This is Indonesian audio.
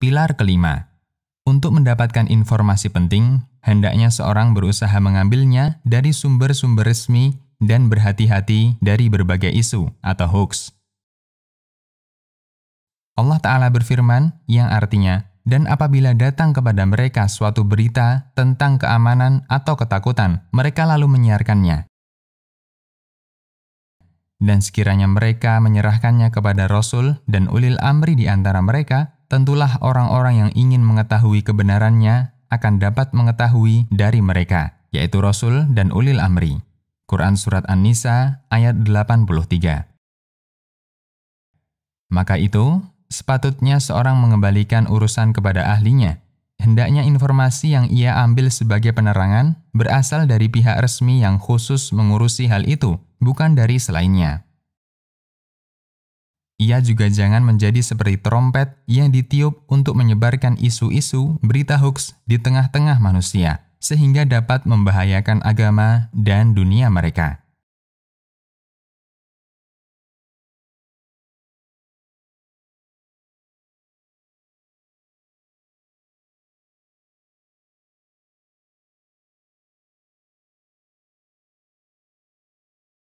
Pilar kelima, untuk mendapatkan informasi penting, hendaknya seorang berusaha mengambilnya dari sumber-sumber resmi dan berhati-hati dari berbagai isu atau hoax. Allah Ta'ala berfirman yang artinya, dan apabila datang kepada mereka suatu berita tentang keamanan atau ketakutan, mereka lalu menyiarkannya dan sekiranya mereka menyerahkannya kepada Rasul dan ulil amri di antara mereka, tentulah orang-orang yang ingin mengetahui kebenarannya akan dapat mengetahui dari mereka, yaitu Rasul dan Ulil Amri. Quran Surat An-Nisa ayat 83 Maka itu, sepatutnya seorang mengembalikan urusan kepada ahlinya. Hendaknya informasi yang ia ambil sebagai penerangan berasal dari pihak resmi yang khusus mengurusi hal itu, bukan dari selainnya. Ia juga jangan menjadi seperti trompet yang ditiup untuk menyebarkan isu-isu berita hoax di tengah-tengah manusia, sehingga dapat membahayakan agama dan dunia mereka.